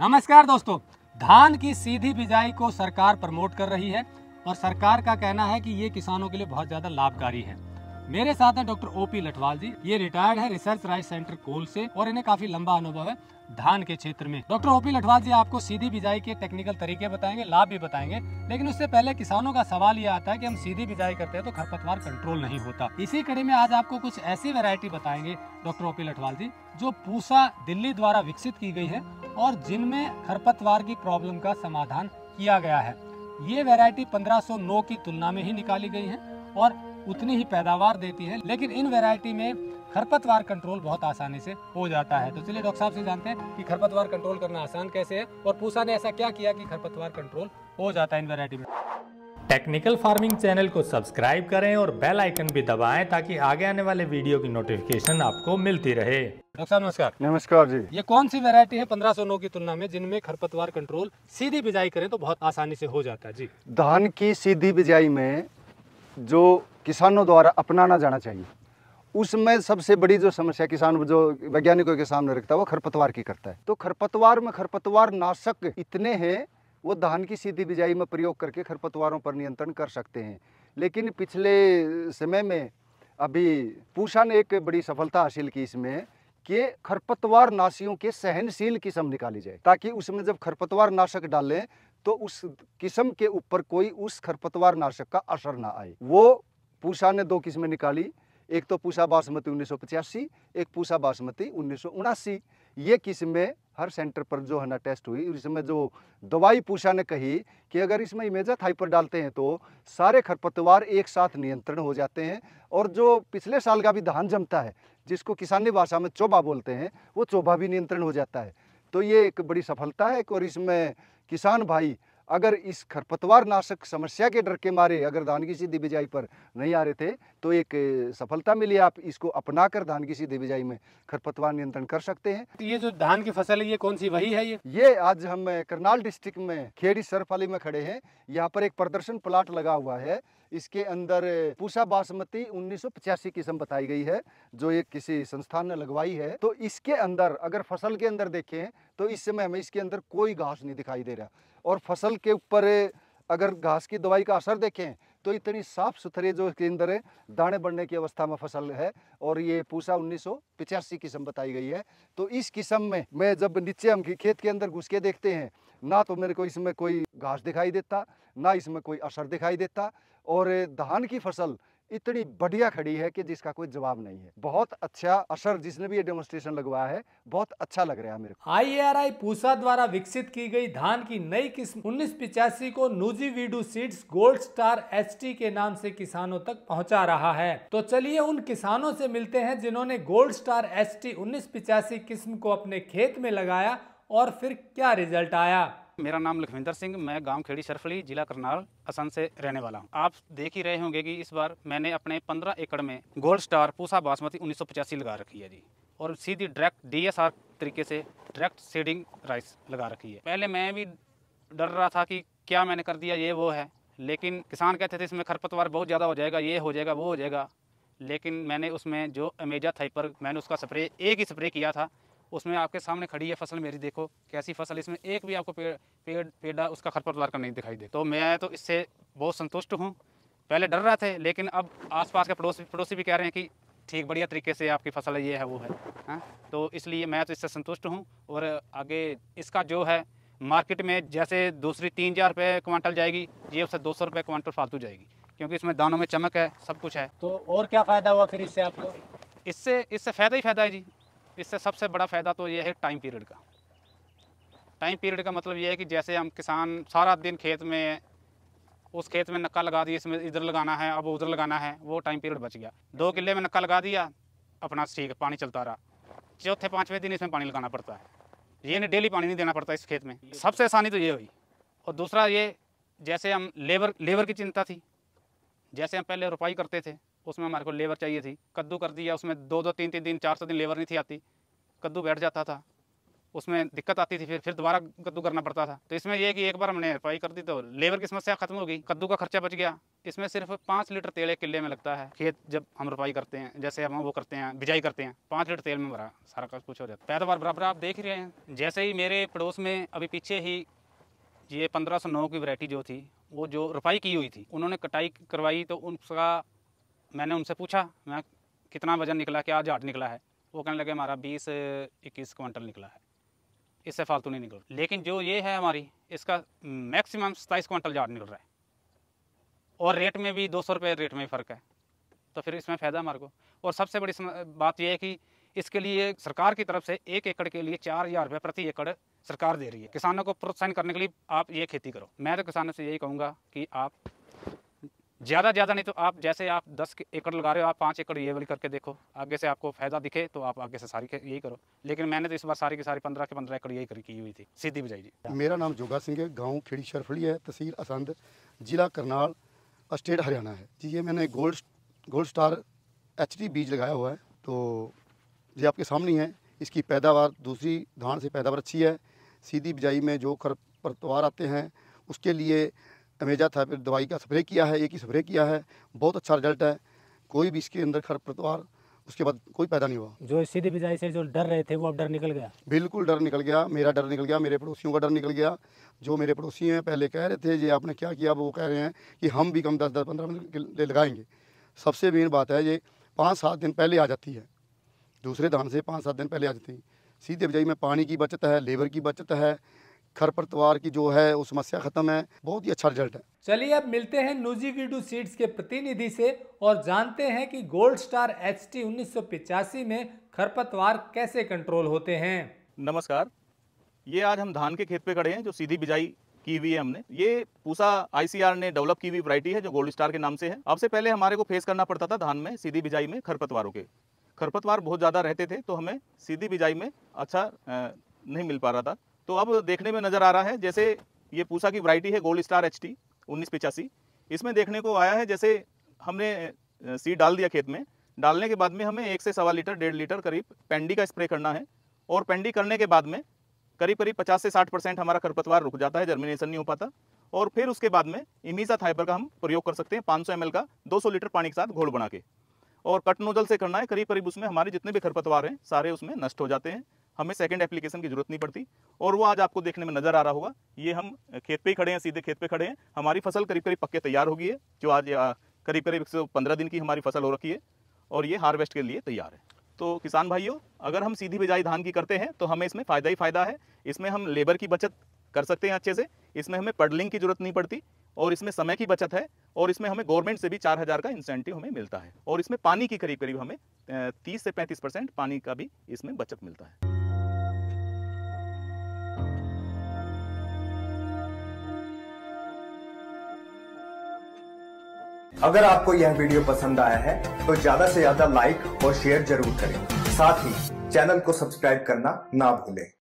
नमस्कार दोस्तों धान की सीधी बिजाई को सरकार प्रमोट कर रही है और सरकार का कहना है कि ये किसानों के लिए बहुत ज्यादा लाभकारी है मेरे साथ हैं डॉक्टर ओपी लटवाल जी ये रिटायर्ड है रिसर्च राइस सेंटर कोल से और इन्हें काफी लंबा अनुभव है धान के क्षेत्र में डॉक्टर ओपी लटवाल जी आपको सीधी बिजाई के टेक्निकल तरीके बताएंगे लाभ भी बताएंगे लेकिन उससे पहले किसानों का सवाल ये आता है कि हम सीधी बिजाई करते हैं तो खरपतवार कंट्रोल नहीं होता इसी कड़ी में आज आपको कुछ ऐसी वेरायटी बताएंगे डॉक्टर ओपी लटवाल जी जो पूसा दिल्ली द्वारा विकसित की गई है और जिनमें खरपतवार की प्रॉब्लम का समाधान किया गया है ये वैरायटी 1509 की तुलना में ही निकाली गई है और उतनी ही पैदावार देती है लेकिन इन वैरायटी में खरपतवार कंट्रोल बहुत आसानी से हो जाता है तो चलिए डॉक्टर साहब से जानते हैं कि खरपतवार कंट्रोल करना आसान कैसे है और पूसा ने ऐसा क्या किया कि खरपतवार कंट्रोल हो जाता है इन वैरायटी में टेक्निकल फार्मिंग चैनल को सब्सक्राइब करें और बेल आइकन भी दबाएं ताकि आगे आने वाले वीडियो की नोटिफिकेशन आपको मिलती रहे डॉक्टर साहब नमस्कार नमस्कार जी ये कौन सी वैरायटी है पंद्रह सौ नौ की तुलना में जिनमें खरपतवार कंट्रोल सीधी बिजाई करें तो बहुत आसानी से हो जाता है जी धान की सीधी बिजाई में जो किसानों द्वारा अपनाना जाना चाहिए उसमें सबसे बड़ी जो समस्या किसान जो वैज्ञानिकों के सामने रखता है वो खरपतवार की करता है तो खरपतवार में खरपतवार नाशक इतने हैं वो धान की सीधी बिजाई में प्रयोग करके खरपतवारों पर नियंत्रण कर सकते हैं लेकिन पिछले समय में अभी पूषा ने एक बड़ी सफलता हासिल की इसमें कि खरपतवार नाशियों के सहनशील किस्म निकाली जाए ताकि उसमें जब खरपतवार नाशक डालें तो उस किस्म के ऊपर कोई उस खरपतवार नाशक का असर ना आए वो पूषा ने दो किस्में निकाली एक तो पूषा बासमती उन्नीस एक पूषा बासमती उन्नीस ये किस्में हर सेंटर पर जो है ना टेस्ट हुई इसमें जो दवाई पूछा ने कही कि अगर इसमें इमेजा थाइपर डालते हैं तो सारे खरपतवार एक साथ नियंत्रण हो जाते हैं और जो पिछले साल का भी धान जमता है जिसको किसानी भाषा में चोबा बोलते हैं वो चोबा भी नियंत्रण हो जाता है तो ये एक बड़ी सफलता है और इसमें किसान भाई अगर इस खरपतवार नाशक समस्या के डर के मारे अगर धान की सीधी बिजाई पर नहीं आ रहे थे तो एक सफलता मिली आप इसको अपना कर धान की सीधी बिजाई में खरपतवार नियंत्रण कर सकते हैं तो ये जो धान की फसल है ये कौन सी वही है ये ये आज हम करनाल डिस्ट्रिक्ट में खेड़ी सरफाली में खड़े हैं यहाँ पर एक प्रदर्शन प्लाट लगा हुआ है इसके अंदर पूसा बासमती उन्नीस किस्म बताई गई है जो एक किसी संस्थान ने लगवाई है तो इसके अंदर अगर फसल के अंदर देखें तो इस समय हमें इसके अंदर कोई घास नहीं दिखाई दे रहा और फसल के ऊपर अगर घास की दवाई का असर देखें तो इतनी साफ सुथरे जो इसके है दाने बढ़ने की अवस्था में फसल है और ये पूसा उन्नीस किस्म बताई गई है तो इस किस्म में मैं जब नीचे हम खेत के अंदर घुस के देखते हैं ना तो मेरे को इसमें कोई घास दिखाई देता ना इसमें कोई असर दिखाई देता और धान की फसल इतनी बढ़िया खड़ी है कि जिसका कोई जवाब नहीं है बहुत अच्छा असर जिसने भी ये डेमोन्स्ट्रेशन लगवाया है बहुत अच्छा लग रहा है मेरे को आई पूसा द्वारा विकसित की गई धान की नई किस्म उन्नीस पिचासी को Nuziveedu seeds gold star H के नाम से किसानों तक पहुँचा रहा है तो चलिए उन किसानों से मिलते हैं जिन्होंने गोल्ड स्टार एस टी उन्नीस पिचासी किस्म को अपने खेत में लगाया और फिर क्या रिजल्ट आया मेरा नाम लखविंदर सिंह मैं गांव खेड़ी सरफली जिला करनाल असन से रहने वाला हूँ आप देख ही रहे होंगे कि इस बार मैंने अपने 15 एकड़ में गोल्ड स्टार पूसा बासमती उन्नीस लगा रखी है जी और सीधी डायरेक्ट डी तरीके से डायरेक्ट सीडिंग राइस लगा रखी है पहले मैं भी डर रहा था कि क्या मैंने कर दिया ये वो है लेकिन किसान कहते थे इसमें खरपतवार बहुत ज़्यादा हो जाएगा ये हो जाएगा वो हो जाएगा लेकिन मैंने उसमें जो अमेजा थाइपर मैंने उसका स्प्रे एक ही स्प्रे किया था उसमें आपके सामने खड़ी है फसल मेरी देखो कैसी फसल इसमें एक भी आपको पेड़ पेड़ पेड़ा उसका खरपतवार का नहीं दिखाई दे तो मैं तो इससे बहुत संतुष्ट हूँ पहले डर रहा थे लेकिन अब आसपास के पड़ोसी पड़ोसी भी कह रहे हैं कि ठीक बढ़िया तरीके से आपकी फसल ये है वो है हा? तो इसलिए मैं तो इससे संतुष्ट हूँ और आगे इसका जो है मार्केट में जैसे दूसरी तीन हज़ार रुपये क्वांटल जाएगी ये उससे दो सौ रुपये क्वांटल फालतू जाएगी क्योंकि इसमें दानों में चमक है सब कुछ है तो और क्या फ़ायदा हुआ फिर इससे आपको इससे इससे फ़ायदा ही फ़ायदा है जी इससे सबसे बड़ा फ़ायदा तो ये है टाइम पीरियड का टाइम पीरियड का मतलब ये है कि जैसे हम किसान सारा दिन खेत में उस खेत में नक्का लगा दिए इसमें इधर लगाना है अब उधर लगाना है वो टाइम पीरियड बच गया दो अच्छा। किले में नक्का लगा दिया अपना ठीक पानी चलता रहा चौथे पाँचवें दिन इसमें पानी लगाना पड़ता है ये नहीं डेली पानी नहीं देना पड़ता इस खेत में सबसे आसानी तो ये हुई और दूसरा ये जैसे हम लेबर लेबर की चिंता थी जैसे हम पहले रुपाई करते थे उसमें हमारे को लेबर चाहिए थी कद्दू कर दिया उसमें दो दो तीन तीन दिन चार सौ दिन लेबर नहीं थी आती कद्दू बैठ जाता था उसमें दिक्कत आती थी फिर फिर दोबारा कद्दू करना पड़ता था तो इसमें यह कि एक बार हमने सफाई कर दी तो लेबर की समस्या खत्म हो गई कद्दू का खर्चा बच गया इसमें सिर्फ पाँच लीटर तेल एक किले में लगता है खेत जब हम रुपाई करते हैं जैसे हम वो करते हैं बिजाई करते हैं पाँच लीटर तेल में भरा सारा कुछ हो जाता है पैदावार बराबर आप देख रहे हैं जैसे ही मेरे पड़ोस में अभी पीछे ही ये पंद्रह सौ नौ की वैरायटी जो थी वो जो रुपाई की हुई थी उन्होंने कटाई करवाई तो उनका मैंने उनसे पूछा मैं कितना वजन निकला क्या जाट निकला है वो कहने लगे हमारा बीस इक्कीस क्वांटल निकला है इससे फालतू नहीं निकल लेकिन जो ये है हमारी इसका मैक्सिमम सताईस क्वांटल जाट निकल रहा है और रेट में भी दो सौ रुपये रेट में फ़र्क है तो फिर इसमें फ़ायदा हमारे को और सबसे बड़ी बात यह है कि इसके लिए सरकार की तरफ से एक एकड़ के लिए चार हज़ार रुपये प्रति एकड़ सरकार दे रही है किसानों को प्रोत्साहन करने के लिए आप ये खेती करो मैं तो किसानों से यही कहूँगा कि आप ज़्यादा ज़्यादा नहीं तो आप जैसे आप दस एकड़ लगा रहे हो आप पाँच एकड़ ये वाली करके देखो आगे से आपको फायदा दिखे तो आप आगे से सारी यही करो लेकिन मैंने तो इस बार सारी की सारी पंद्रह के पंद्रह एकड़ यही करी की हुई थी सीधी बजाई जी मेरा नाम जोगा सिंह है गाँव खेड़ी शरफड़ी है तहसील असंद जिला करनाल स्टेट हरियाणा है जी ये मैंने गोल्ड गोल्ड स्टार एच बीज लगाया हुआ है तो ये आपके सामने है इसकी पैदावार दूसरी धान से पैदावार अच्छी है सीधी बिजाई में जो खर पतवार आते हैं उसके लिए अमेजा था फिर दवाई का स्प्रे किया है एक ही स्प्रे किया है बहुत अच्छा रिजल्ट है कोई भी इसके अंदर खरपतवार उसके बाद कोई पैदा नहीं हुआ जो सीधी बिजाई से जो डर रहे थे वो अब डर निकल गया बिल्कुल डर निकल गया मेरा डर निकल गया मेरे पड़ोसियों का डर निकल गया जो मेरे पड़ोसी हैं पहले कह रहे थे ये आपने क्या किया वो कह रहे हैं कि हम भी कम दस दस पंद्रह मिनट लगाएंगे सबसे मेन बात है ये पाँच सात दिन पहले आ जाती है दूसरे धान से पाँच सात दिन पहले आ जाती है सीधे बिजाई में पानी की बचत है लेबर की बचत है खरपतवार की जो है वो समस्या खत्म है बहुत ही अच्छा रिजल्ट है चलिए अब मिलते हैं नूजी सीड्स के प्रतिनिधि से और जानते हैं कि गोल्ड स्टार एच टी में खरपतवार कैसे कंट्रोल होते हैं नमस्कार ये आज हम धान के खेत पे खड़े हैं जो सीधी बिजाई की हुई है हमने ये पूसा आईसीआर ने डेवलप की हुई वरायटी है जो गोल्ड स्टार के नाम से है आपसे पहले हमारे को फेस करना पड़ता था धान में सीधी बिजाई में खरपतवारों के खरपतवार बहुत ज़्यादा रहते थे तो हमें सीधी बिजाई में अच्छा नहीं मिल पा रहा था तो अब देखने में नज़र आ रहा है जैसे ये पूसा की वराइटी है गोल्ड स्टार एच टी उन्नीस इसमें देखने को आया है जैसे हमने सीड डाल दिया खेत में डालने के बाद में हमें एक से सवा लीटर डेढ़ लीटर करीब पेंडी का स्प्रे करना है और पेंडी करने के बाद में करीब करीब 50 से 60 परसेंट हमारा खरपतवार रुक जाता है जर्मिनेशन नहीं हो पाता और फिर उसके बाद में इमीजा थाइपर का हम प्रयोग कर सकते हैं 500 सौ का 200 लीटर पानी के साथ घोल बना के और कट नोजल से करना है करीब करीब उसमें हमारे जितने भी खरपतवार हैं सारे उसमें नष्ट हो जाते हैं हमें सेकेंड एप्लीकेशन की जरूरत नहीं पड़ती और वो आज आपको देखने में नजर आ रहा होगा ये हम खेत पे ही खड़े हैं सीधे खेत पे खड़े हैं हमारी फसल करीब करीब पक्के तैयार होगी है जो आज करीब करीब एक दिन की हमारी फसल हो रखी है और ये हार्वेस्ट के लिए तैयार है तो किसान भाइयों अगर हम सीधी बिजाई धान की करते हैं तो हमें इसमें फ़ायदा ही फ़ायदा है इसमें हम लेबर की बचत कर सकते हैं अच्छे से इसमें हमें पडलिंग की जरूरत नहीं पड़ती और इसमें समय की बचत है और इसमें हमें गवर्नमेंट से भी चार हज़ार का इंसेंटिव हमें मिलता है और इसमें पानी की करीब करीब हमें तीस से पैंतीस परसेंट पानी का भी इसमें बचत मिलता है अगर आपको यह वीडियो पसंद आया है तो ज्यादा से ज्यादा लाइक और शेयर जरूर करें साथ ही चैनल को सब्सक्राइब करना ना भूलें